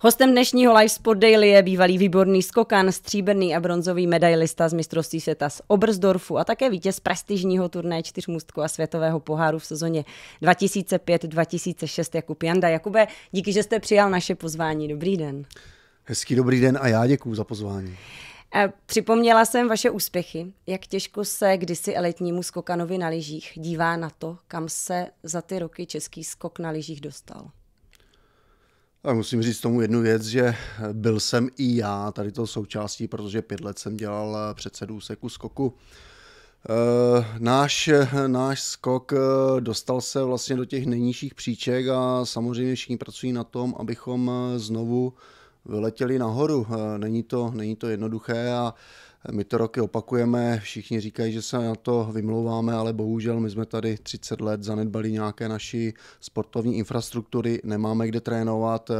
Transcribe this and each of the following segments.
Hostem dnešního Live Sport Daily je bývalý výborný skokan, stříbrný a bronzový medailista z mistrovství světa z Obersdorfu a také vítěz prestižního turné čtyřmůstku a světového poháru v sezóně 2005-2006 Jakub Janda. Jakube, díky, že jste přijal naše pozvání. Dobrý den. Hezký dobrý den a já děkuji za pozvání. Eh, připomněla jsem vaše úspěchy, jak těžko se kdysi elitnímu skokanovi na lyžích dívá na to, kam se za ty roky český skok na lyžích dostal. Tak musím říct tomu jednu věc, že byl jsem i já tady to součástí, protože pět let jsem dělal předsedu seku skoku. Eh, náš, náš skok eh, dostal se vlastně do těch nejnižších příček a samozřejmě všichni pracují na tom, abychom eh, znovu vyletěli nahoru. Není to, není to jednoduché a my to roky opakujeme, všichni říkají, že se na to vymlouváme, ale bohužel my jsme tady 30 let zanedbali nějaké naší sportovní infrastruktury, nemáme kde trénovat,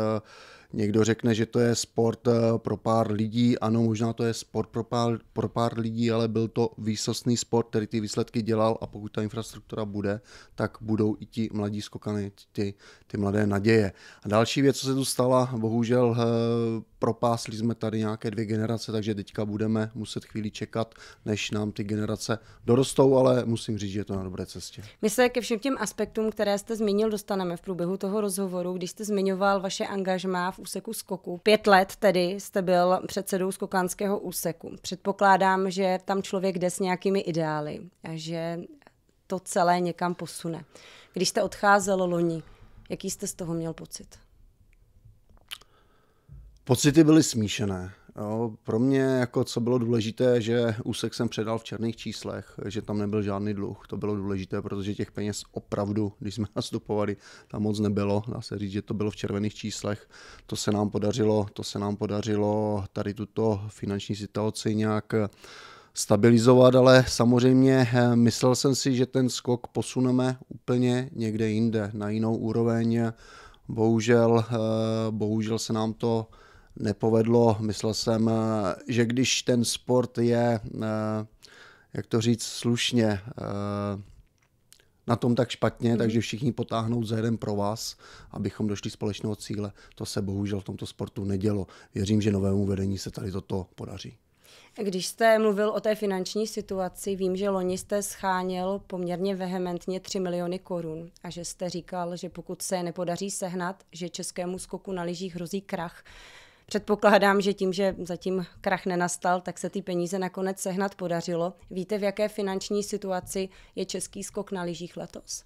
Někdo řekne, že to je sport eh, pro pár lidí. Ano, možná to je sport pro pár, pro pár lidí, ale byl to výsostný sport, který ty výsledky dělal a pokud ta infrastruktura bude, tak budou i ti mladí skokany, ty, ty mladé naděje. A další věc, co se tu stala, bohužel eh, propásli jsme tady nějaké dvě generace, takže teďka budeme muset chvíli čekat, než nám ty generace dorostou, ale musím říct, že je to na dobré cestě. My se ke všem těm aspektům, které jste zmínil, dostaneme v průběhu toho rozhovoru. Když jste zmiňoval vaše angažmá v v úseku skoku. Pět let tedy jste byl předsedou skokanského úseku. Předpokládám, že tam člověk jde s nějakými ideály a že to celé někam posune. Když jste odcházel loni, jaký jste z toho měl pocit? Pocity byly smíšené. Jo, pro mě, jako co bylo důležité, že úsek jsem předal v černých číslech, že tam nebyl žádný dluh. To bylo důležité, protože těch peněz opravdu, když jsme nastupovali, tam moc nebylo. Dá se říct, že to bylo v červených číslech. To se nám podařilo, to se nám podařilo tady tuto finanční situaci nějak eh, stabilizovat, ale samozřejmě eh, myslel jsem si, že ten skok posuneme úplně někde jinde, na jinou úroveň. Bohužel, eh, bohužel se nám to nepovedlo. Myslel jsem, eh, že když ten sport je, eh, jak to říct slušně, eh, na tom tak špatně, hmm. takže všichni potáhnou za jeden pro vás, abychom došli společného cíle. To se bohužel v tomto sportu nedělo. Věřím, že novému vedení se tady toto podaří. Když jste mluvil o té finanční situaci, vím, že loni jste scháněl poměrně vehementně 3 miliony korun a že jste říkal, že pokud se nepodaří sehnat, že českému skoku na lyžích hrozí krach. Předpokládám, že tím, že zatím krach nenastal, tak se ty peníze nakonec sehnat podařilo. Víte, v jaké finanční situaci je český skok na lyžích letos?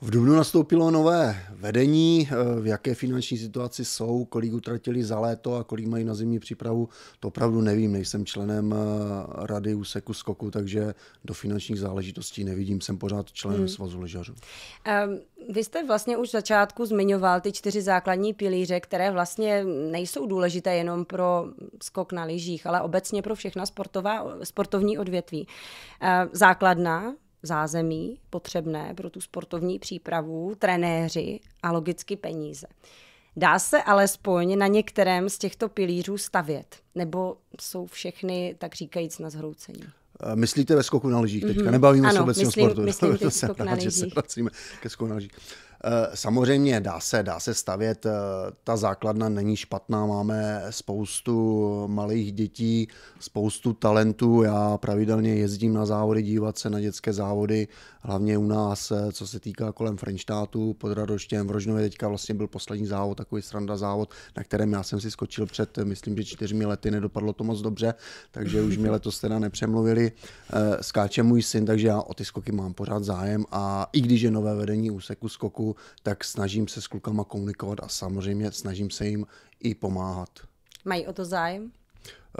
V Dubnu nastoupilo nové vedení, v jaké finanční situaci jsou, kolik utratili za léto a kolik mají na zimní přípravu, to opravdu nevím, nejsem členem eh, rady úseku skoku, takže do finančních záležitostí nevidím, jsem pořád členem hmm. svazu lyžařů. Um, vy jste vlastně už v začátku zmiňoval ty čtyři základní pilíře, které vlastně nejsou důležité jenom pro skok na lyžích, ale obecně pro všechna sportová, sportovní odvětví. Uh, základna, zázemí potřebné pro tu sportovní přípravu, trenéři a logicky peníze. Dá se alespoň na některém z těchto pilířů stavět? Nebo jsou všechny, tak říkajíc, na zhroucení? Eh, myslíte ve skoku na lyžích teďka? Mm-hmm. Nebavíme ano, se obecně myslím, o sportu. Myslím teď skok na lyžích. Ke skoku na lyžích. Eh, samozřejmě dá se, dá se stavět, eh, ta základna není špatná, máme spoustu malých dětí, spoustu talentů, já pravidelně jezdím na závody, dívat se na dětské závody, hlavně u nás, eh, co se týká kolem Frenštátu, pod Radoštěm, v Rožnově teďka vlastně byl poslední závod, takový sranda závod, na kterém já jsem si skočil před, myslím, že čtyřmi lety, nedopadlo to moc dobře, takže už mě letos teda nepřemluvili. Skáče můj syn, takže já o ty skoky mám pořád zájem a i když je nové vedení úseku skoku, tak snažím se s klukama komunikovat a samozřejmě snažím se jim i pomáhat. Mají o to zájem?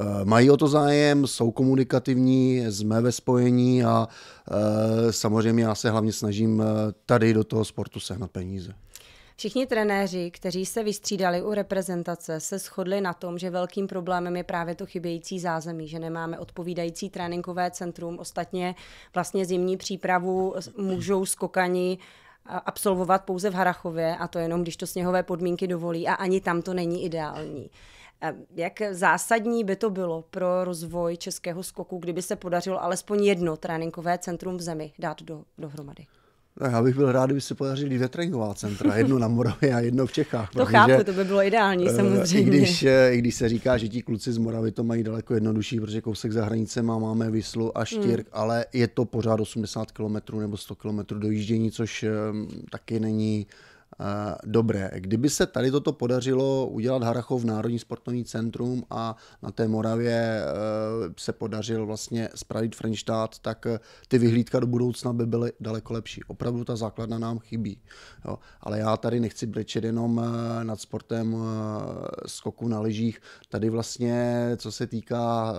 Eh, mají o to zájem, jsou komunikativní, jsme ve spojení a eh, samozřejmě já se hlavně snažím eh, tady do toho sportu sehnat peníze. Všichni trenéři, kteří se vystřídali u reprezentace, se shodli na tom, že velkým problémem je právě to chybějící zázemí, že nemáme odpovídající tréninkové centrum. Ostatně vlastně zimní přípravu můžou skokani absolvovat pouze v Harachově a to jenom, když to sněhové podmínky dovolí a ani tam to není ideální. Jak zásadní by to bylo pro rozvoj českého skoku, kdyby se podařilo alespoň jedno tréninkové centrum v zemi dát do, dohromady? No, já bych byl rád, kdyby se podařili dvě tréninková centra, jedno na Moravě a jedno v Čechách. To protože, chápu, to by bylo ideální eh, samozřejmě. I když, eh, I když se říká, že ti kluci z Moravy to mají daleko jednodušší, protože kousek za má, máme Vyslu a hmm. Štěrk, hmm. ale je to pořád 80 km nebo 100 km dojíždění, což eh, taky není Eh, dobré. Kdyby se tady toto podařilo udělat Harachov Národní sportovní centrum a na té Moravě eh, se podařil vlastně spravit Frenštát, tak eh, ty vyhlídka do budoucna by byly daleko lepší. Opravdu ta základna nám chybí. Jo. Ale já tady nechci brečet jenom nad sportem skoku na lyžích. Tady vlastně, co se týká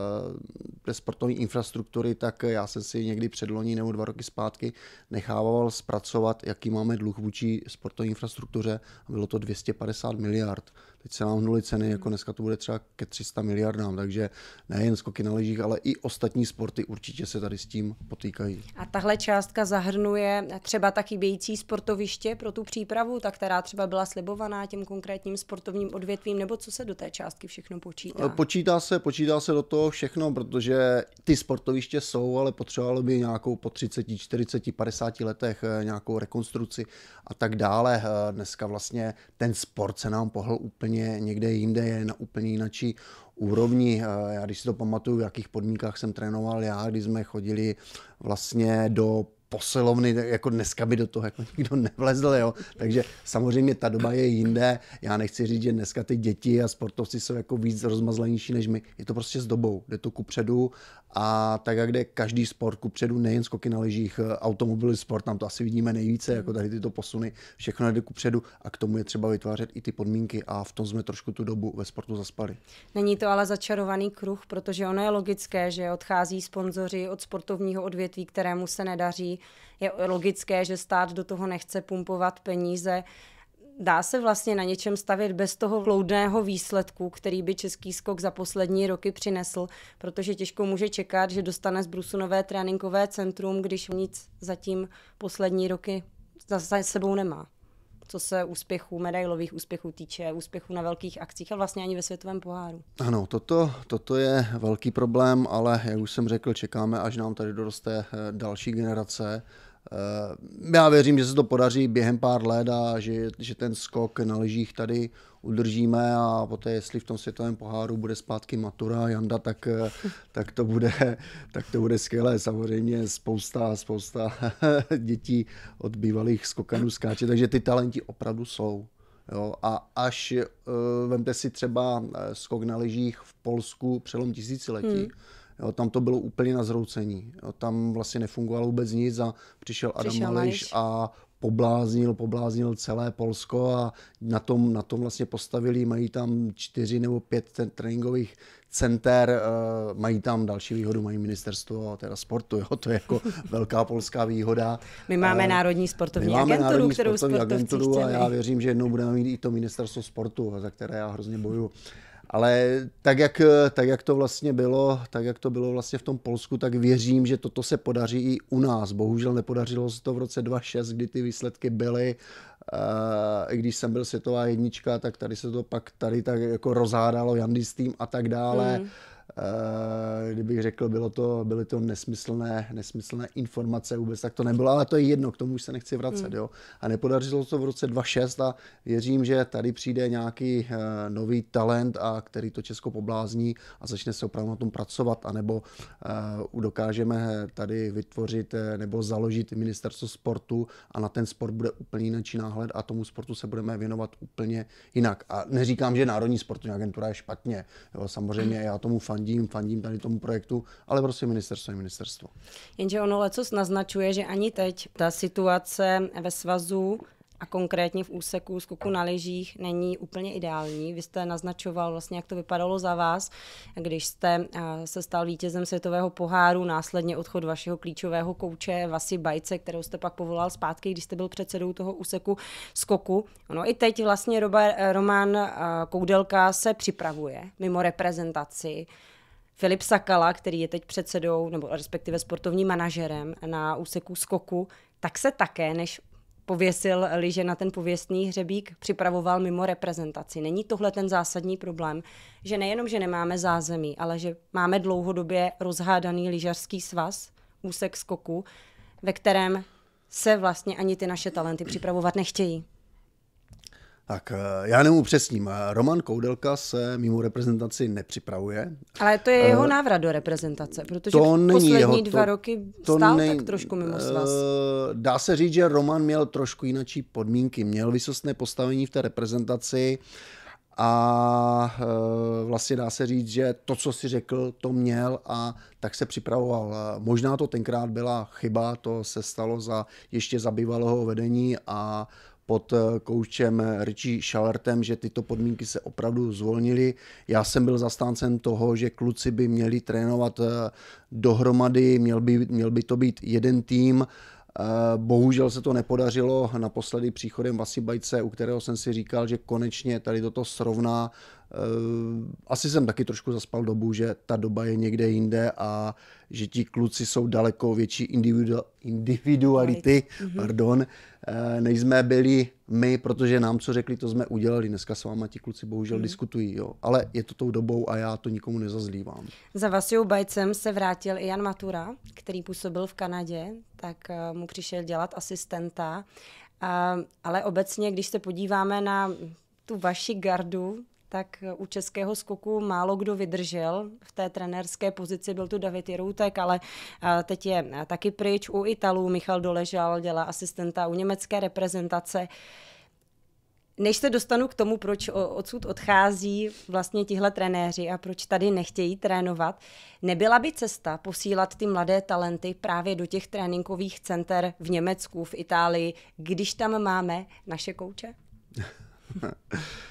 té sportovní infrastruktury, tak já jsem si někdy předloní nebo dva roky zpátky nechával zpracovat, jaký máme dluh vůči sportovní infrastruktury infrastruktuře a bylo to 250 miliard teď se nám hnuly ceny, jako dneska to bude třeba ke 300 miliardám, takže nejen skoky na ležích, ale i ostatní sporty určitě se tady s tím potýkají. A tahle částka zahrnuje třeba ta chybějící sportoviště pro tu přípravu, ta, která třeba byla slibovaná těm konkrétním sportovním odvětvím, nebo co se do té částky všechno počítá? Eh, počítá se, počítá se do toho všechno, protože ty sportoviště jsou, ale potřebovalo by nějakou po 30, 40, 50 letech eh, nějakou rekonstrukci a tak dále. Eh, dneska vlastně ten sport se nám pohl úplně úplně někde jinde, je na úplně jináčí úrovni. Eh, já když si to pamatuju, v jakých podmínkách jsem trénoval já, když jsme chodili vlastně do posilovny, jako dneska by do toho jako nikdo nevlezl, jo. Takže samozřejmě ta doba je jinde. Já nechci říct, že dneska ty děti a sportovci jsou jako víc rozmazlenější než my. Je to prostě s dobou, jde to kupředu a tak, jak jde každý sport kupředu, nejen skoky na lyžích, automobily, sport, tam to asi vidíme nejvíce, jako tady tyto posuny, všechno jde kupředu a k tomu je třeba vytvářet i ty podmínky a v tom jsme trošku tu dobu ve sportu zaspali. Není to ale začarovaný kruh, protože ono je logické, že odchází sponzoři od sportovního odvětví, kterému se nedaří je logické, že stát do toho nechce pumpovat peníze. Dá se vlastně na něčem stavět bez toho vloudného výsledku, který by český skok za poslední roky přinesl, protože těžko může čekat, že dostane z Brusu nové tréninkové centrum, když nic zatím poslední roky za sebou nemá co se úspěchů, medailových úspěchů týče, úspěchů na velkých akcích a vlastně ani ve světovém poháru. Ano, toto, toto je velký problém, ale jak už jsem řekl, čekáme, až nám tady doroste eh, další generace Eh, já věřím, že se to podaří během pár let a že, že ten skok na lyžích tady udržíme a poté, jestli v tom světovém poháru bude zpátky matura Janda, tak, eh, tak, to, bude, tak to bude skvělé. Samozřejmě spousta, spousta dětí od bývalých skokanů skáče, takže ty talenti opravdu jsou. Jo, a až, eh, vemte si třeba skok na lyžích v Polsku přelom tisíciletí, hmm Jo, tam to bylo úplně na zroucení. Jo, tam vlastně nefungovalo vůbec nic a přišel Adam přišel Mališ a pobláznil, pobláznil celé Polsko a na tom, na tom vlastně postavili, mají tam čtyři nebo pět tréninkových center, eh, mají tam další výhodu, mají ministerstvo teda sportu, jo, to je jako velká polská výhoda. My máme eh, Národní sportovní máme agenturu, národní kterou sportovní agenturu a já věřím, že jednou budeme mít i to ministerstvo sportu, za které já hrozně bojuju. Ale tak jak, tak, jak to vlastně bylo, tak jak to bylo vlastně v tom Polsku, tak věřím, že toto se podaří i u nás. Bohužel nepodařilo se to v roce 2006, kdy ty výsledky byly. Eh, I když jsem byl světová jednička, tak tady se to pak tady tak jako rozhádalo Jandy s tým a tak dále. Mm. Eh, kdybych řekl, bylo to, byly to nesmyslné, nesmyslné informace, vůbec tak to nebylo, ale to je jedno, k tomu už se nechci vracet. Mm. Jo? A nepodařilo to v roce 26 a věřím, že tady přijde nějaký uh, nový talent, a který to Česko poblázní a začne se opravdu na tom pracovat, anebo uh, eh, dokážeme tady vytvořit nebo založit ministerstvo sportu a na ten sport bude úplně jiný náhled a tomu sportu se budeme věnovat úplně jinak. A neříkám, že Národní sportovní agentura je špatně. Jo? Samozřejmě já tomu fan fandím, fandím tady tomu projektu, ale prostě ministerstvo je ministerstvo. Jenže ono lecos naznačuje, že ani teď ta situace ve svazu a konkrétně v úseku skoku na lyžích není úplně ideální. Vy jste naznačoval vlastně, jak to vypadalo za vás, když jste se stal vítězem světového poháru, následně odchod vašeho klíčového kouče Vasi Bajce, kterou jste pak povolal zpátky, když jste byl předsedou toho úseku skoku. No i teď vlastně Robert, Roman Koudelka se připravuje mimo reprezentaci Filip Sakala, který je teď předsedou, nebo respektive sportovním manažerem na úseku skoku, tak se také, než pověsil liže na ten pověstný hřebík, připravoval mimo reprezentaci. Není tohle ten zásadní problém, že nejenom, že nemáme zázemí, ale že máme dlouhodobě rozhádaný lyžařský svaz, úsek skoku, ve kterém se vlastně ani ty naše talenty připravovat nechtějí. Tak eh, já nemu přesním. Eh, Roman Koudelka se mimo reprezentaci nepřipravuje. Ale to je eh, jeho návrat do reprezentace, protože to poslední jeho, dva to, roky stál to nej... tak trošku mimo svaz. Dá se říct, že Roman měl trošku jinačí podmínky. Měl vysostné postavení v té reprezentaci a vlastně dá se říct, že to, co si řekl, to měl a tak se připravoval. Možná to tenkrát byla chyba, to se stalo za ještě zabývalého vedení a pod eh, koučem Richie Schallertem, že tyto podmínky se opravdu zvolnily. Já jsem byl zastáncem toho, že kluci by měli trénovat eh, dohromady, měl by, měl by to být jeden tým. Eh, bohužel se to nepodařilo naposledy příchodem Vasi Bajce, u kterého jsem si říkal, že konečně tady toto srovná Eh, asi jsem taky trošku zaspal dobu, že ta doba je někde jinde a že ti kluci jsou daleko větší individu, individuality, mm-hmm. pardon, eh, než jsme byli my, protože nám co řekli, to jsme udělali. Dneska s váma ti kluci bohužel mm. diskutují, jo. ale je to tou dobou a já to nikomu nezazlívám. Za Vasiou Bajcem se vrátil i Jan Matura, který působil v Kanadě, tak eh, mu přišel dělat asistenta. Ale obecně, když se podíváme na tu vaši gardu, tak u českého skoku málo kdo vydržel. V té trenérské pozici byl tu David Jeroutek, ale eh, teď je eh, taky pryč. U Italů Michal Doležal dělá asistenta u německé reprezentace. Než se dostanu k tomu, proč odsud odchází vlastně tihle trenéři a proč tady nechtějí trénovat, nebyla by cesta posílat ty mladé talenty právě do těch tréninkových center v Německu, v Itálii, když tam máme naše kouče?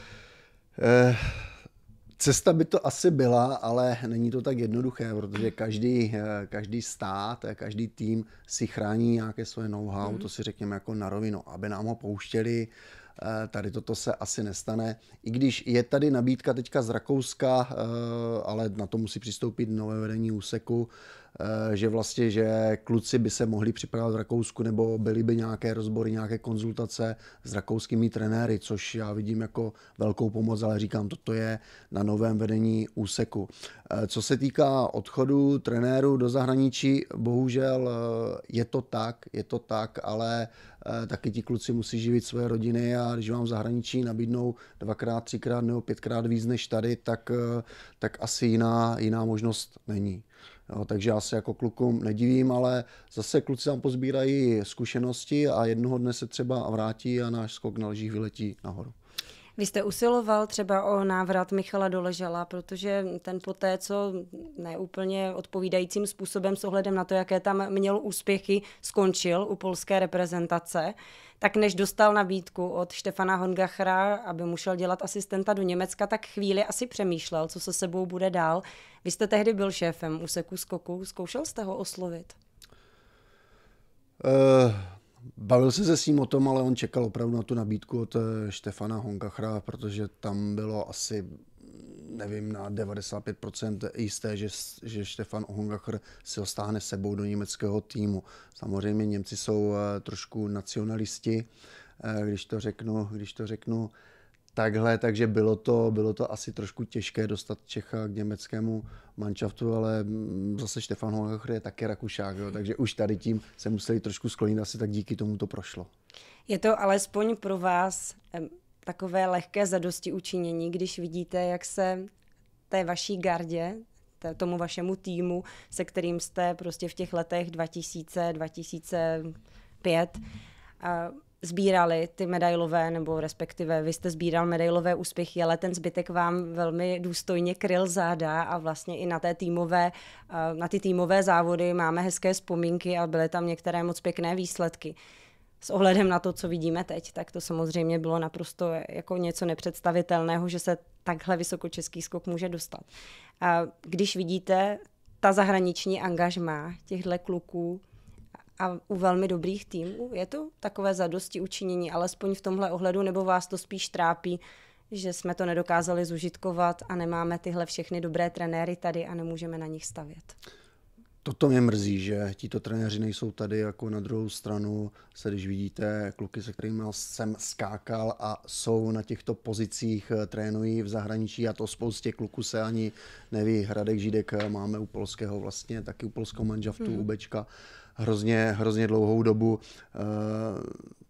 Eh, cesta by to asi byla, ale není to tak jednoduché, protože každý, eh, každý stát, eh, každý tým si chrání nějaké svoje know-how, mm. to si řekněme jako na rovinu, aby nám ho pouštěli, Eh, tady toto se asi nestane. I když je tady nabídka teďka z Rakouska, eh, ale na to musí přistoupit nové vedení úseku, eh, že vlastně, že kluci by se mohli připravovat v Rakousku nebo byly by nějaké rozbory, nějaké konzultace s rakouskými trenéry, což já vidím jako velkou pomoc, ale říkám, toto je na novém vedení úseku. Co se týká odchodu trenérů do zahraničí, bohužel je to tak, je to tak, ale Eh, taky ti kluci musí živit své rodiny a když vám v zahraničí nabídnou dvakrát, třikrát nebo pětkrát víc než tady, tak, eh, tak asi jiná, jiná možnost není. Jo, takže já se jako klukům nedivím, ale zase kluci tam pozbírají zkušenosti a jednoho dne se třeba vrátí a náš skok na lžích vyletí nahoru. Vy jste usiloval třeba o návrat Michala Doležela, protože ten poté, co neúplně odpovídajícím způsobem s ohledem na to, jaké tam měl úspěchy, skončil u polské reprezentace, tak než dostal nabídku od Štefana Hongachra, aby mu šel dělat asistenta do Německa, tak chvíli asi přemýšlel, co se sebou bude dál. Vy jste tehdy byl šéfem úseku skoku, zkoušel jste ho oslovit? Uh, Bavil se se s ním o tom, ale on čekal opravdu na tu nabídku od eh, Štefana Honkachra, protože tam bylo asi nevím, na 95% jisté, že, že Štefan Honkachr si ho stáhne sebou do německého týmu. Samozřejmě Němci jsou eh, trošku nacionalisti, eh, když to řeknu, když to řeknu takhle, takže bylo to, bylo to asi trošku těžké dostat Čecha k německému manšaftu, ale mm, zase Štefan Hohenhofer je taky Rakušák, jo, takže už tady tím se museli trošku sklonit, asi tak díky tomu to prošlo. Je to alespoň pro vás takové lehké zadosti učinění, když vidíte, jak se té vaší gardě, tomu vašemu týmu, se kterým jste prostě v těch letech 2000, 2005, sbírali ty medailové, nebo respektive vy jste sbíral medailové úspěchy, ale ten zbytek vám velmi důstojně kryl záda a vlastně i na, té týmové, eh, na ty týmové závody máme hezké vzpomínky a byly tam některé moc pěkné výsledky. S ohledem na to, co vidíme teď, tak to samozřejmě bylo naprosto jako něco nepředstavitelného, že se takhle vysokočeský skok může dostat. A když vidíte ta zahraniční angažma těchto kluků, a u velmi dobrých týmů. Je to takové zadosti učinění, alespoň v tomhle ohledu, nebo vás to spíš trápí, že jsme to nedokázali zužitkovat a nemáme tyhle všechny dobré trenéry tady a nemůžeme na nich stavět? Toto mě mrzí, že tito trenéři nejsou tady jako na druhou stranu. Se když vidíte kluky, se kterými jsem skákal a jsou na těchto pozicích, eh, trénují v zahraničí a to spoustě kluků se ani neví. Hradek Židek eh, máme u polského vlastně, taky u polského manžaftu, mm. u Bečka. Uh, hrozně, hrozně dlouhou dobu. Eh,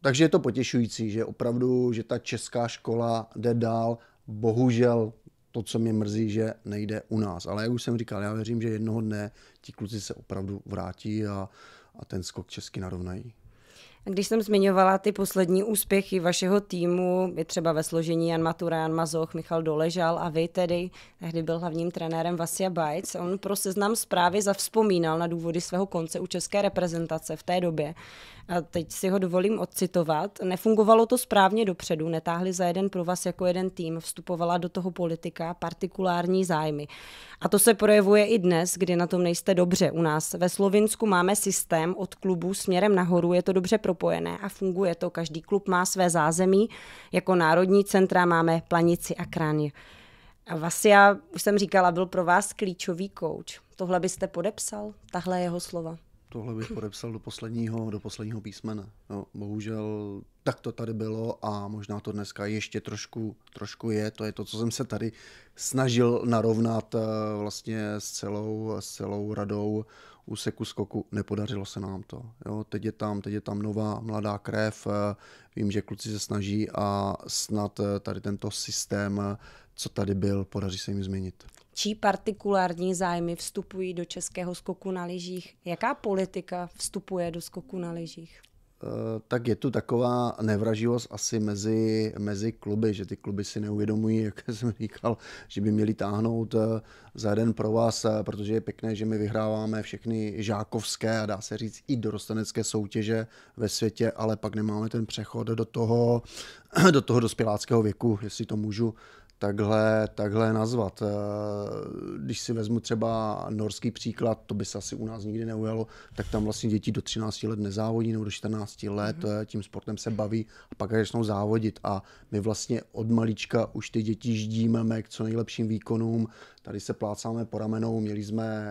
takže je to potěšující, že opravdu, že ta česká škola jde dál. Bohužel to, co mě mrzí, že nejde u nás. Ale jak už jsem říkal, já věřím, že jednoho dne ti kluci se opravdu vrátí a, a ten skok česky narovnají. Když jsem zmiňovala ty poslední úspěchy vašeho týmu, je třeba ve složení Jan Matura, Jan Mazoch, Michal Doležal a vy tedy, tehdy byl hlavním trenérem Vasia Bajc, on pro seznam zprávy zavzpomínal na důvody svého konce u české reprezentace v té době. A teď si ho dovolím odcitovat. Nefungovalo to správně dopředu, netáhli za jeden pro vás jako jeden tým, vstupovala do toho politika, partikulární zájmy. A to se projevuje i dnes, kdy na tom nejste dobře u nás. Ve Slovinsku máme systém od klubu směrem nahoru, je to dobře pro propojené a funguje to. Každý klub má své zázemí. Jako národní centra máme Planici a Kranj. Vasia, už jsem říkala, byl pro vás klíčový kouč. Tohle byste podepsal, tahle jeho slova tohle bych podepsal do posledního, do posledního písmene. No, bohužel tak to tady bylo a možná to dneska ještě trošku, trošku je. To je to, co jsem se tady snažil narovnat eh, vlastně s celou, s celou radou úseku skoku. Nepodařilo se nám to. Jo, teď, je tam, teď je tam nová mladá krev. Eh, vím, že kluci se snaží a snad eh, tady tento systém, co tady byl, podaří se jim změnit čí partikulární zájmy vstupují do českého skoku na lyžích? Jaká politika vstupuje do skoku na lyžích? Eh, tak je tu taková nevraživost asi mezi, mezi kluby, že ty kluby si neuvědomují, jak jsem říkal, že by měli táhnout eh, za jeden pro vás, eh, protože je pěkné, že my vyhráváme všechny žákovské a dá se říct i dorostanecké soutěže ve světě, ale pak nemáme ten přechod do toho, do toho dospěláckého věku, jestli to můžu takhle, takhle nazvat. Eh, když si vezmu třeba norský příklad, to by se asi u nás nikdy neujalo, tak tam vlastně děti do 13 let nezávodí nebo do 14 let, mm-hmm. tím sportem se baví a pak začnou závodit. A my vlastně od malička už ty děti ždímeme k co nejlepším výkonům, tady se plácáme po ramenou, měli jsme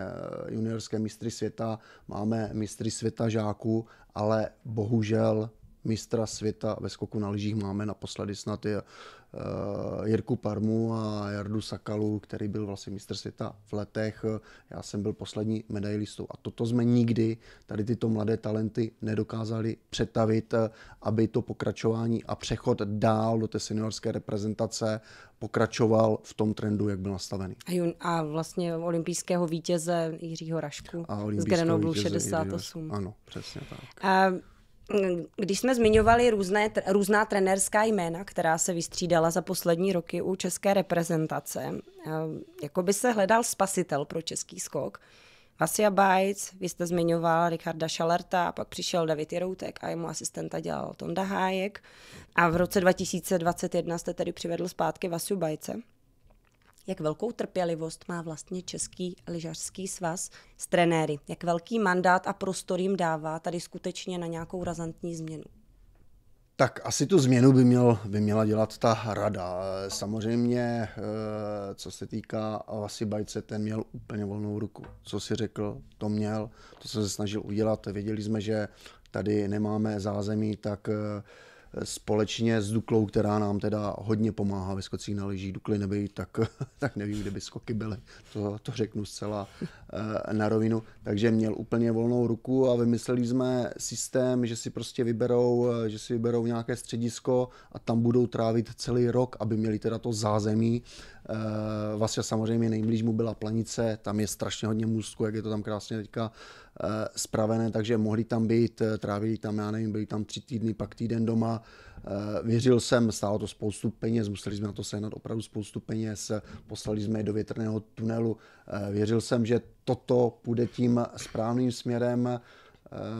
eh, juniorské mistry světa, máme mistry světa žáků, ale bohužel mistra světa ve skoku na lyžích máme naposledy snad je uh, Jirku Parmu a Jardu Sakalu, který byl vlastně mistr světa v letech. Já jsem byl poslední medailistou a toto jsme nikdy tady tyto mladé talenty nedokázali přetavit, aby to pokračování a přechod dál do té seniorské reprezentace pokračoval v tom trendu, jak byl nastavený. A vlastně olympijského vítěze Jiřího Rašku a z Grenoblu 68. Ano, přesně tak. A když jsme zmiňovali různé, různá trenérská jména, která se vystřídala za poslední roky u české reprezentace, eh, jako by se hledal spasitel pro český skok. Vasia Bajc, vy jste zmiňoval Richarda Šalerta, pak přišel David Jeroutek a jemu asistenta dělal Tonda Hájek. A v roce 2021 jste tedy přivedl zpátky Vasu Bajce jak velkou trpělivost má vlastně Český lyžařský svaz s trenéry, jak velký mandát a prostor jim dává tady skutečně na nějakou razantní změnu. Tak asi tu změnu by, měl, by měla dělat ta rada. Samozřejmě, eh, co se týká asi Bajce, ten měl úplně volnou ruku. Co si řekl, to měl, to se snažil udělat. Věděli jsme, že tady nemáme zázemí, tak eh, společně s Duklou, která nám teda hodně pomáhá ve skocích na lyžích. Dukly nebyly, tak, tak nevím, kde by skoky byly. To, to řeknu zcela eh, na rovinu. Takže měl úplně volnou ruku a vymysleli jsme systém, že si prostě vyberou, eh, že si vyberou nějaké středisko a tam budou trávit celý rok, aby měli teda to zázemí. Vlastně samozřejmě nejblíž mu byla planice, tam je strašně hodně můstku, jak je to tam krásně teďka Eh, spravené, takže mohli tam být, eh, trávili tam, já nevím, byli tam tři týdny, pak týden doma. Eh, věřil jsem, stálo to spoustu peněz, museli jsme na to sehnat opravdu spoustu peněz, poslali jsme je do větrného tunelu. Věřil jsem, že toto půjde tím správným směrem.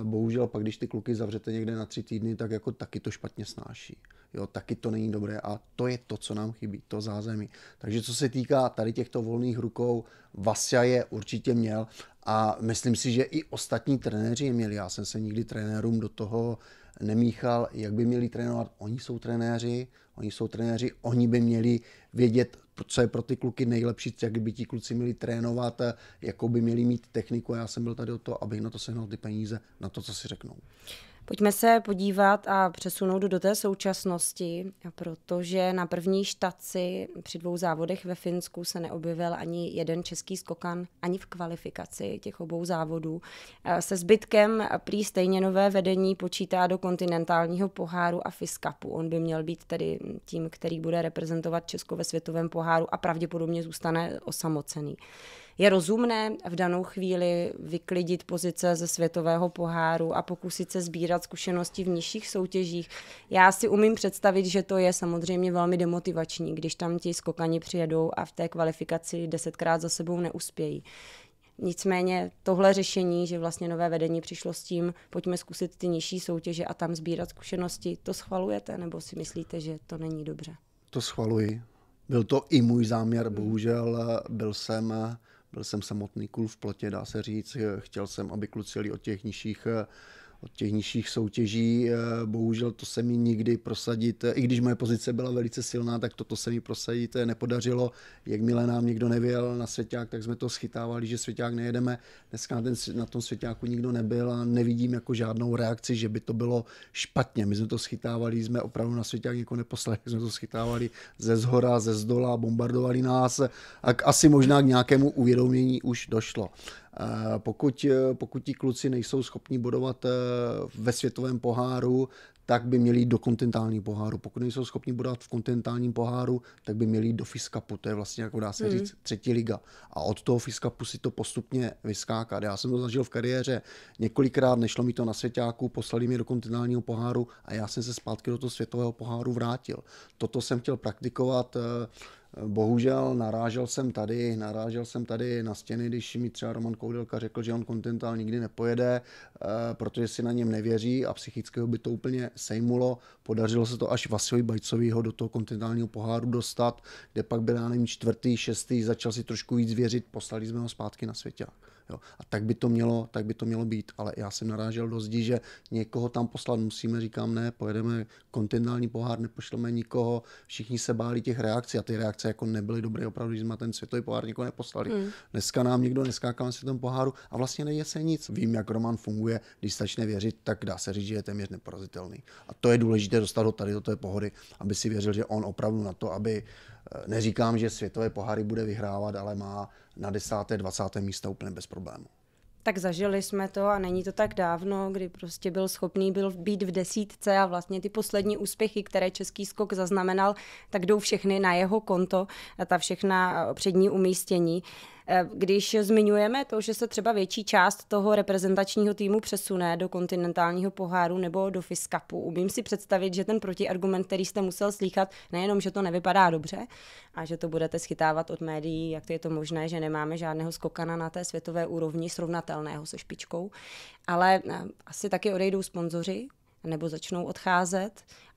Bohužel pak, když ty kluky zavřete někde na tři týdny, tak jako taky to špatně snáší. Jo, taky to není dobré a to je to, co nám chybí, to zázemí. Takže co se týká tady těchto volných rukou, Vasia je určitě měl a myslím si, že i ostatní trenéři je měli. Já jsem se nikdy trenérům do toho nemíchal, jak by měli trénovat. Oni jsou trenéři, oni jsou trenéři, oni by měli vědět, co je pro ty kluky nejlepší, jak by ti kluci měli trénovat, jakou by měli mít techniku. Já jsem byl tady o to, abych na to sehnal ty peníze, na to, co si řeknou. Pojďme se podívat a přesunout do té současnosti, protože na první štaci při dvou závodech ve Finsku se neobjevil ani jeden český skokan, ani v kvalifikaci těch obou závodů. Eh, se zbytkem prý stejně nové vedení počítá do kontinentálního poháru a Fiskapu. On by měl být tedy tím, který bude reprezentovat Česko ve světovém poháru a pravděpodobně zůstane osamocený je rozumné v danou chvíli vyklidit pozice ze světového poháru a pokusit se sbírat zkušenosti v nižších soutěžích. Já si umím představit, že to je samozřejmě velmi demotivační, když tam ti skokani přijedou a v té kvalifikaci desetkrát za sebou neuspějí. Nicméně tohle řešení, že vlastně nové vedení přišlo s tím, pojďme zkusit ty nižší soutěže a tam sbírat zkušenosti, to schvalujete nebo si myslíte, že to není dobře? To schvaluji. Byl to i můj záměr, bohužel byl jsem byl jsem samotný kůl v plotě, dá se říct. Chtěl jsem, aby kluci jeli od těch nižších eh, od těch nižších soutěží. Eh, bohužel to se mi nikdy prosadit, eh, i když moje pozice byla velice silná, tak toto se mi prosadit eh, nepodařilo. Jakmile nám někdo nevěl na Svěťák, tak jsme to schytávali, že Svěťák nejedeme. Dneska na, ten, na tom Svěťáku nikdo nebyl a nevidím jako žádnou reakci, že by to bylo špatně. My jsme to schytávali, jsme opravdu na Svěťák jako neposlali, jsme to schytávali ze zhora, ze zdola, bombardovali nás a asi možná k nějakému uvědomění už došlo. Pokud, pokud ti kluci nejsou schopni bodovat eh, ve světovém poháru, tak by měli jít do kontinentálního poháru. Pokud nejsou schopni bodovat v kontinentálním poháru, tak by měli jít do Fiskapu. To je vlastně, jako dá se hmm. říct, třetí liga. A od toho Fiskapu si to postupně vyskákat. Já jsem to zažil v kariéře několikrát, nešlo mi to na svěťáku, poslali mě do kontinentálního poháru a já jsem se zpátky do toho světového poháru vrátil. Toto jsem chtěl praktikovat eh, Bohužel narážel jsem tady, narážel jsem tady na stěny, když mi třeba Roman Koudelka řekl, že on Continental nikdy nepojede, eh, protože si na něm nevěří a psychického by to úplně sejmulo. Podařilo se to až Vasiovi Bajcovýho do toho kontinentálního poháru dostat, kde pak byl, nevím, čtvrtý, šestý, začal si trošku víc věřit, poslali jsme ho zpátky na světě. Jo. A tak by, to mělo, tak by to mělo být, ale já jsem narážel do zdi, že někoho tam poslat musíme, říkám ne, pojedeme kontinentální pohár, nepošleme nikoho, všichni se báli těch reakcí a ty reakce reakce jako nebyly dobré, opravdu, když jsme ten světový pohár nikoho neposlali. Hmm. Dneska nám nikdo neskákal na světovém poháru a vlastně neje se nic. Vím, jak Roman funguje, když začne věřit, tak dá se říct, že je téměř neporazitelný. A to je důležité dostat ho tady do té pohody, aby si věřil, že on opravdu na to, aby eh, neříkám, že světové poháry bude vyhrávat, ale má na 10. 20. místa úplně bez problému tak zažili jsme to a není to tak dávno, kdy prostě byl schopný byl být v desítce a vlastně ty poslední úspěchy, které český skok zaznamenal, tak jdou všechny na jeho konto, a ta všechna přední umístění. Eh, když zmiňujeme to, že se třeba větší část toho reprezentačního týmu přesune do kontinentálního poháru nebo do Fiskapu, umím si představit, že ten protiargument, který jste musel slýchat, nejenom, že to nevypadá dobře a že to budete schytávat od médií, jak to je to možné, že nemáme žádného skokana na té světové úrovni srovnatelného se špičkou, ale eh, asi taky odejdou sponzoři, nebo začnou odcházet.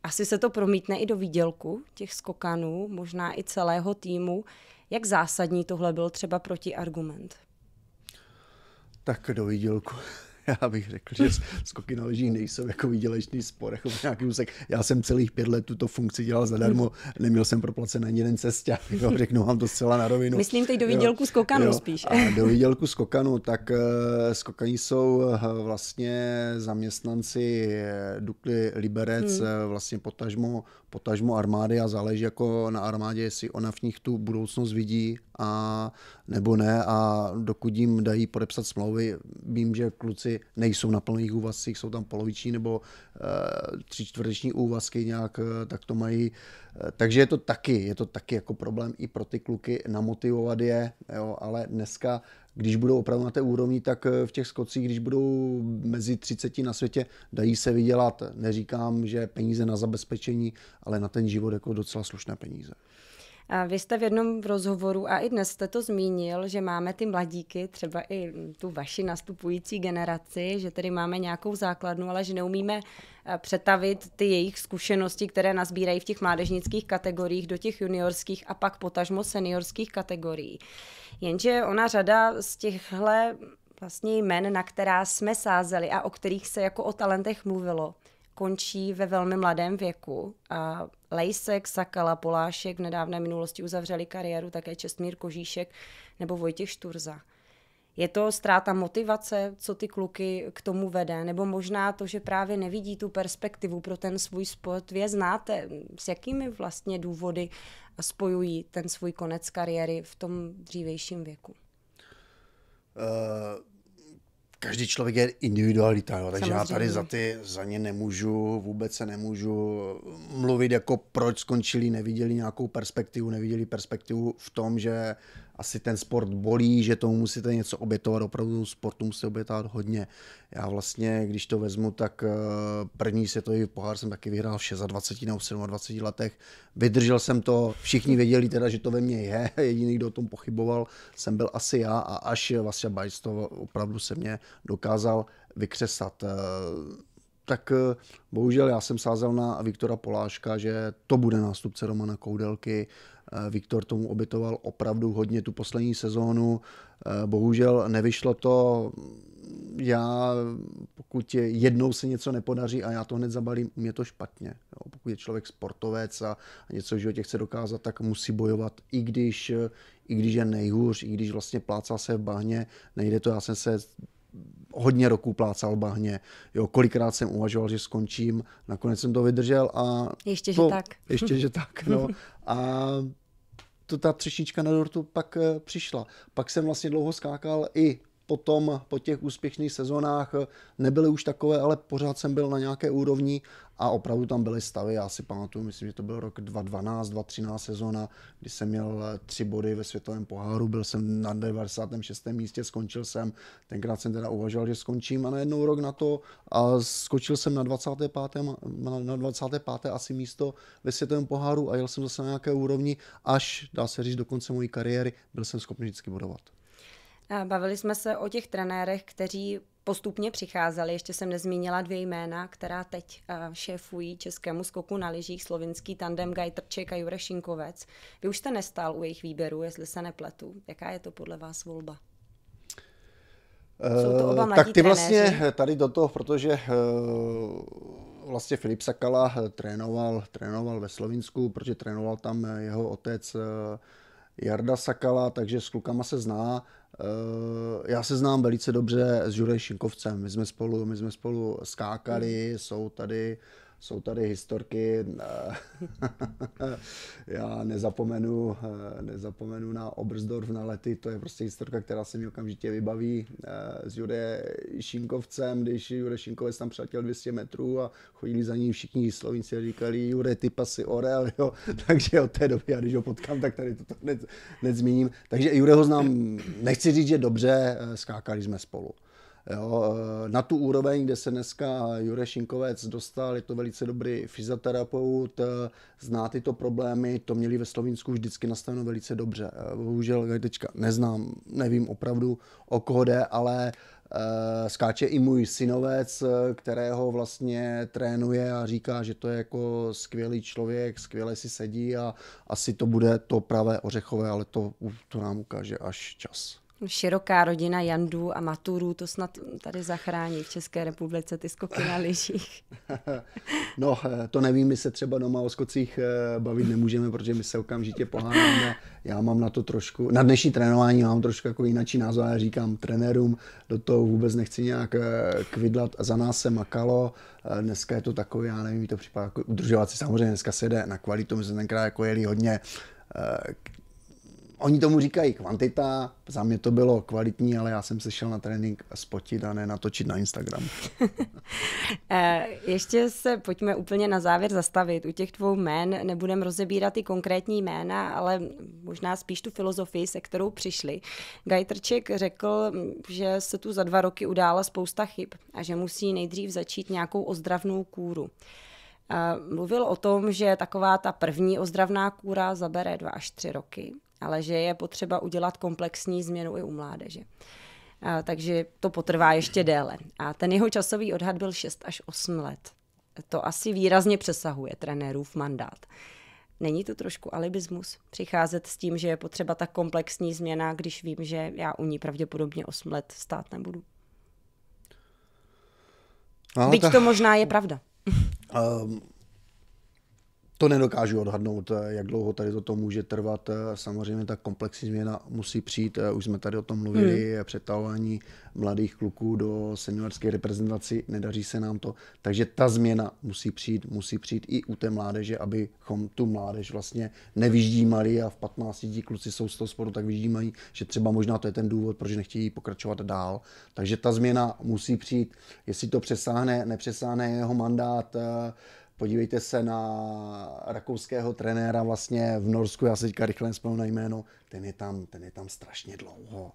Asi se to promítne i do výdělku těch skokanů, možná i celého týmu. Jak zásadní tohle byl třeba protiargument? Tak do výdělku. já bych řekl, že skoky na ležích nejsou jako výdělečný spor, jako nějaký úsek. Já jsem celých pět let tuto funkci dělal zadarmo, neměl jsem proplacen ani jeden cestě, jo, řeknu vám no, to zcela na rovinu. Myslím teď do výdělku skokanu spíš. A do výdělku skokanu, tak eh, skokaní jsou eh, vlastně zaměstnanci eh, Dukly Liberec, hmm. vlastně potažmo, potažmo armády a záleží jako na armádě, jestli ona v nich tu budoucnost vidí a nebo ne a dokud jim dají podepsat smlouvy, vím, že kluci zaměstnanci nejsou na plných úvazcích, jsou tam poloviční nebo eh, tři čtvrteční úvazky nějak, eh, tak to mají. Eh, takže je to taky, je to taky jako problém i pro ty kluky namotivovat je, jo, ale dneska když budou opravdu na té úrovni, tak v těch skocích, když budou mezi 30 na světě, dají se vydělat. Neříkám, že peníze na zabezpečení, ale na ten život jako docela slušné peníze. A vy jste v jednom rozhovoru a i dnes jste to zmínil, že máme ty mladíky, třeba i tu vaši nastupující generaci, že tedy máme nějakou základnu, ale že neumíme eh, přetavit ty jejich zkušenosti, které nazbírají v těch mládežnických kategoriích do těch juniorských a pak potažmo seniorských kategorií. Jenže ona řada z těchhle vlastně jmen, na která jsme sázeli a o kterých se jako o talentech mluvilo, končí ve velmi mladém věku. A Lejsek, Sakala, Polášek v nedávné minulosti uzavřeli kariéru, také Čestmír Kožíšek nebo Vojtěch Šturza. Je to ztráta motivace, co ty kluky k tomu vede, nebo možná to, že právě nevidí tu perspektivu pro ten svůj sport. Vy je znáte, s jakými vlastně důvody spojují ten svůj konec kariéry v tom dřívějším věku? Uh každý člověk je individualita, jo, takže Samozřejmě. já tady za, ty, za ně nemůžu, vůbec se nemůžu mluvit, jako proč skončili, neviděli nějakou perspektivu, neviděli perspektivu v tom, že asi ten sport bolí, že tomu musíte něco obětovat, opravdu sportu musíte obětovat hodně. Já vlastně, když to vezmu, tak eh, první světový pohár jsem taky vyhrál v 26 nebo 27 letech. Vydržel jsem to, všichni věděli teda, že to ve mně je, jediný, kdo o tom pochyboval, jsem byl asi já a až Vasya Bajstov opravdu se mě dokázal vykřesat. Eh, tak eh, bohužel já jsem sázel na Viktora Poláška, že to bude nástupce Romana Koudelky. Eh, Viktor tomu obytoval opravdu hodně tu poslední sezónu. Eh, bohužel nevyšlo to. Já, pokud jednou se něco nepodaří a já to hned zabalím, mě to špatně. Jo, pokud je člověk sportovec a něco v životě chce dokázat, tak musí bojovat, i když, i když je nejhůř, i když vlastně plácá se v bahně, nejde to. Já jsem se hodně roků plácal bahně. Jo, kolikrát jsem uvažoval, že skončím, nakonec jsem to vydržel a... Ještě, to, že tak. Ještě, že tak, no. A to, ta třešnička na dortu pak eh, přišla. Pak jsem vlastně dlouho skákal i potom po těch úspěšných sezónách nebyly už takové, ale pořád jsem byl na nějaké úrovni a opravdu tam byly stavy, já si pamatuju, myslím, že to byl rok 2012, 2013 sezóna, kdy jsem měl eh, tři body ve světovém poháru, byl jsem na 96. místě, skončil jsem, tenkrát jsem teda uvažoval, že skončím a najednou rok na to a skočil jsem na 25. Na, na 25. asi místo ve světovém poháru a jel jsem zase na nějaké úrovni, až, dá se říct, do konce mojí kariéry byl jsem schopný vždycky bodovat. Bavili jsme se o těch trenérech, kteří postupně přicházeli. Ještě jsem nezmínila dvě jména, která teď eh, šéfují českému skoku na lyžích, slovinský tandem Gajtrček a Jure Šinkovec. Vy už jste nestál u jejich výběru, jestli se nepletu. Jaká je to podle vás volba? Jsou to oba eh, tak ty vlastně trenéři. tady do toho, protože eh, vlastně Filip Sakala trénoval, trénoval ve Slovinsku, protože trénoval tam jeho otec Jarda Sakala, takže s klukama se zná. Eh, já se znám velice dobře s Jurej Šinkovcem. My jsme spolu, my jsme spolu skákali, jsou tady jsou tady historky, eh, já nezapomenu, eh, nezapomenu na Obrzdorf na lety, to je prostě historka, která se mi okamžitě vybaví eh, s Jure Šinkovcem, když Jure Šinkovec tam přeletěl 200 metrů a chodili za ním všichni slovinci a říkali Jure, ty pasy orel, jo. takže od té doby, já když ho potkám, tak tady to nezmíním. zmíním. Takže Jure ho znám, nechci říct, že dobře, skákali jsme spolu. Jo, eh, na tu úroveň, kde se dneska Jure Šinkovec dostal, je to velice dobrý fyzioterapeut, eh, zná tyto problémy, to měli ve Slovinsku vždycky nastaveno velice dobře. Eh, bohužel teďka neznám, nevím opravdu, o koho jde, ale skáče i můj synovec, kterého vlastně trénuje a říká, že to je jako skvělý člověk, skvěle si sedí a asi to bude to pravé ořechové, ale to, to nám ukáže až čas široká rodina Jandů a Maturů, to snad tady zachrání v České republice ty skoky na lyžích. No, eh, to nevím, my se třeba doma o skocích eh, bavit nemůžeme, protože my se okamžitě poháníme. Já mám na to trošku, na dnešní trénování mám trošku jako jináčí názor, já říkám trenérům, do toho vůbec nechci nějak eh, kvidlat. Za nás se makalo, dneska je to takový, já nevím, to připadá jako udržovat si samozřejmě, dneska se jde na kvalitu, my jsme tenkrát jako jeli hodně oni tomu říkají kvantita, za mě to bylo kvalitní, ale já jsem se šel na trénink spotit a ne natočit na Instagram. Eh, ještě se pojďme úplně na závěr zastavit. U těch dvou jmén nebudem rozebírat ty konkrétní jména, ale možná spíš tu filozofii, se kterou přišli. Gajtrček řekl, že se tu za dva roky udála spousta chyb a že musí nejdřív začít nějakou ozdravnou kůru. Eh, mluvil o tom, že taková ta první ozdravná kůra zabere dva až tři roky ale že je potřeba udělat komplexní změnu i u mládeže. A, takže to potrvá ještě déle. A ten jeho časový odhad byl 6 až 8 let. To asi výrazně přesahuje trenérův mandát. Není to trošku alibismus přicházet s tím, že je potřeba tak komplexní změna, když vím, že já u ní pravděpodobně 8 let stát nebudu? No, Byť ta... to možná je pravda. Um, to nedokážu odhadnout, eh, jak dlouho tady toto může trvat. Eh, samozřejmě ta komplexní změna musí přijít. Eh, už jsme tady o tom mluvili, hmm. přetahování mladých kluků do seniorské reprezentaci, nedaří se nám to. Takže ta změna musí přijít, musí přijít i u té mládeže, abychom tu mládež vlastně nevyždímali a v 15 dí kluci jsou z toho sporu tak vyždímají, že třeba možná to je ten důvod, proč nechtějí pokračovat dál. Takže ta změna musí přijít. Jestli to přesáhne, nepřesáhne jeho mandát, Podívejte se na rakouského trenéra vlastně v Norsku, já se teďka rychle nespomenu na jméno, ten je tam, ten je tam strašně dlouho.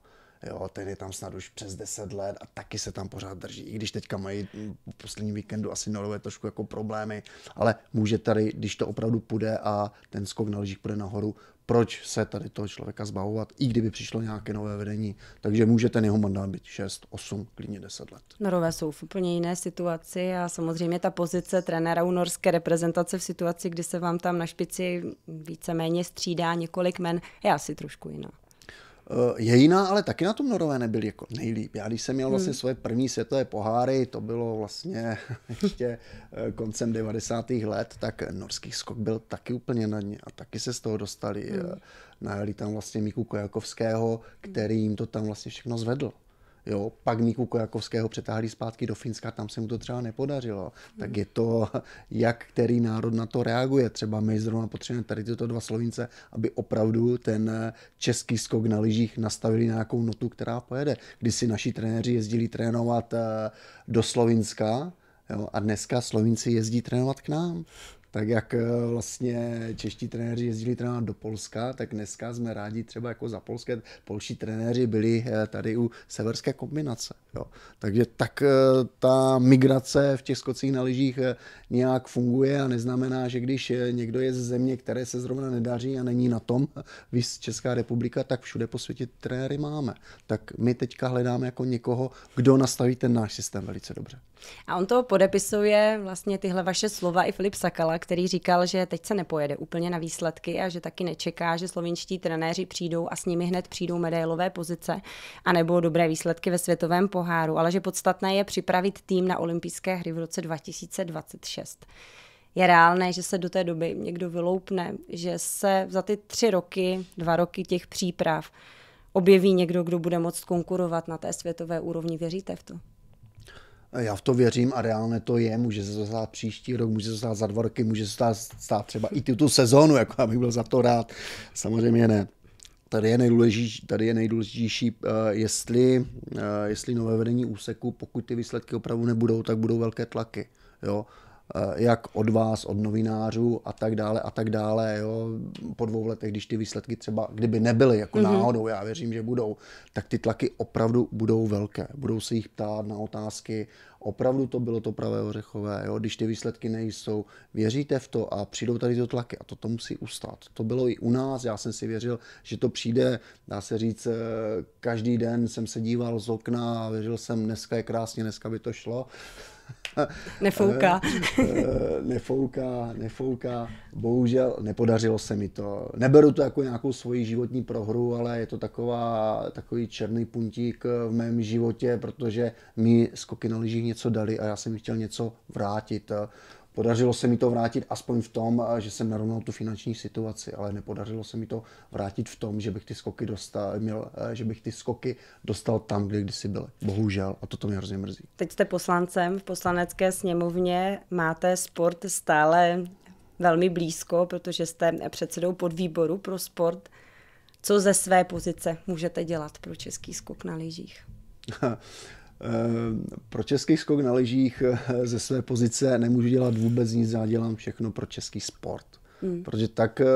Jo, ten je tam snad už přes 10 let a taky se tam pořád drží, i když teďka mají v poslední víkendu asi norové trošku jako problémy, ale může tady, když to opravdu půjde a ten skok na lyžích půjde nahoru, proč se tady toho člověka zbavovat, i kdyby přišlo nějaké nové vedení. Takže může ten jeho mandát být 6, 8, klidně 10 let. Norové jsou v úplně jiné situaci a samozřejmě ta pozice trenéra u norské reprezentace v situaci, kdy se vám tam na špici víceméně střídá několik men, je asi trošku jiná. Eh, je jiná, ale taky na tom Norové nebyli jako nejlíp. Já když jsem měl vlastně hmm. svoje první světové poháry, to bylo vlastně ještě eh, koncem 90. let, tak norský skok byl taky úplně na ně a taky se z toho dostali. Hmm. Eh, najeli tam vlastně Miku Kojakovského, který jim to tam vlastně všechno zvedl jo, pak Míku Kojakovského přetáhli zpátky do Finska, tam se mu to třeba nepodařilo. Tak hmm. je to, jak který národ na to reaguje. Třeba my zrovna potřebujeme tady tyto dva slovince, aby opravdu ten český skok na lyžích nastavili nějakou notu, která pojede. Když si naši trenéři jezdili trénovat eh, do Slovinska, Jo, a dneska Slovinci jezdí trénovat k nám tak jak eh, vlastně čeští trenéři jezdili trénovat do Polska, tak dneska jsme rádi třeba jako za polské, polští trenéři byli eh, tady u severské kombinace. Jo. Takže tak eh, ta migrace v těch skocích na lyžích nějak funguje a neznamená, že když někdo je ze země, které se zrovna nedaří a není na tom, víc Česká republika, tak všude po světě trenéry máme. Tak my teďka hledáme jako někoho, kdo nastaví ten náš systém velice dobře. A on to podepisuje vlastně tyhle vaše slova i Filip Sakala, který říkal, že teď se nepojede úplně na výsledky a že taky nečeká, že slovinští trenéři přijdou a s nimi hned přijdou medailové pozice a nebo dobré výsledky ve světovém poháru, ale že podstatné je připravit tým na olympijské hry v roce 2026 je reálné, že se do té doby někdo vyloupne, že se za ty tři roky, dva roky těch příprav objeví někdo, kdo bude moct konkurovat na té světové úrovni. Věříte v to? Já v to věřím a reálně to je. Může se to stát příští rok, může se to stát za dva roky, může se to stát, stát třeba i tuto sezónu, jako já bych byl za to rád. Samozřejmě ne. Tady je nejdůležitější, tady je nejdůležitější eh, jestli, eh, jestli nové vedení úseku, pokud ty výsledky opravdu nebudou, tak budou velké tlaky. Jo? Eh, jak od vás, od novinářů a tak dále a tak dále. Jo. Po dvou letech, když ty výsledky třeba, kdyby nebyly jako mm-hmm. náhodou, já věřím, že budou, tak ty tlaky opravdu budou velké. Budou se jich ptát na otázky, opravdu to bylo to pravé ořechové, jo. když ty výsledky nejsou, věříte v to a přijdou tady do tlaky a to to musí ustát. To bylo i u nás, já jsem si věřil, že to přijde, dá se říct, eh, každý den jsem se díval z okna a věřil jsem, dneska je krásně, dneska by to šlo. nefouká. Eh, eh, nefouká, nefouká. Bohužel nepodařilo se mi to. Neberu to jako nějakou svoji životní prohru, ale je to taková, takový černý puntík v mém životě, protože mi skoky na lyžích něco dali a já jsem chtěl něco vrátit. Podařilo se mi to vrátit aspoň v tom, eh, že jsem narovnal tu finanční situaci, ale nepodařilo se mi to vrátit v tom, že bych ty skoky dostal, měl, eh, že bych ty skoky dostal tam, kde kdysi byl. Bohužel, a to mě hrozně mrzí. Teď jste poslancem v poslanecké sněmovně, máte sport stále velmi blízko, protože jste předsedou podvýboru pro sport. Co ze své pozice můžete dělat pro český skok na lyžích? Eh, pro český skok na lyžích eh, ze své pozice nemůžu dělat vůbec nic, já dělám všechno pro český sport. Hmm. Protože tak, eh,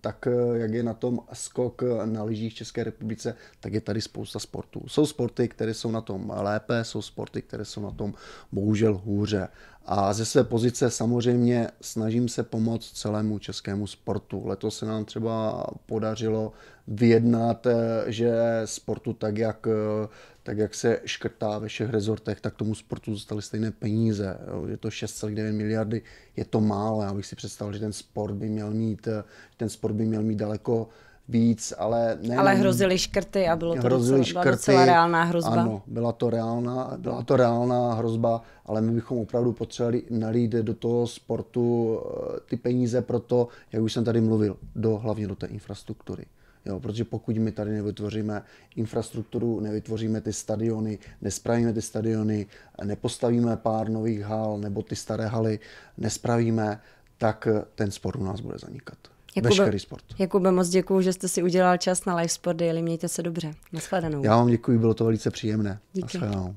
tak, jak je na tom skok na lyžích v České republice, tak je tady spousta sportů. Jsou sporty, které jsou na tom lépe, jsou sporty, které jsou na tom bohužel hůře. A ze své pozice samozřejmě snažím se pomoct celému českému sportu. Letos se nám třeba podařilo vyjednat, eh, že sportu tak, jak, eh, tak jak se škrtá ve všech rezortech, tak tomu sportu zůstaly stejné peníze. Je to 6,9 miliardy, je to málo. Já bych si představil, že ten sport by měl mít, eh, ten sport by měl mít daleko víc, ale ne. Ale hrozily škrty a bylo to docela, škrty, byla docela reálná hrozba. Ano, byla to, reálná, byla to reálná hrozba, ale my bychom opravdu potřebovali nalít do toho sportu eh, ty peníze pro to, jak už jsem tady mluvil, do, hlavně do té infrastruktury. Jo, protože pokud my tady nevytvoříme infrastrukturu, nevytvoříme ty stadiony, nespravíme ty stadiony, nepostavíme pár nových hal nebo ty staré haly nespravíme, tak eh, ten sport u nás bude zanikat. Jakube, veškerý sport. Jakube, moc děkuji, že jste si udělal čas na Live Sport Daily. Mějte se dobře. Naschledanou. Já vám děkuji, bylo to velice příjemné. Díky. Naschledanou.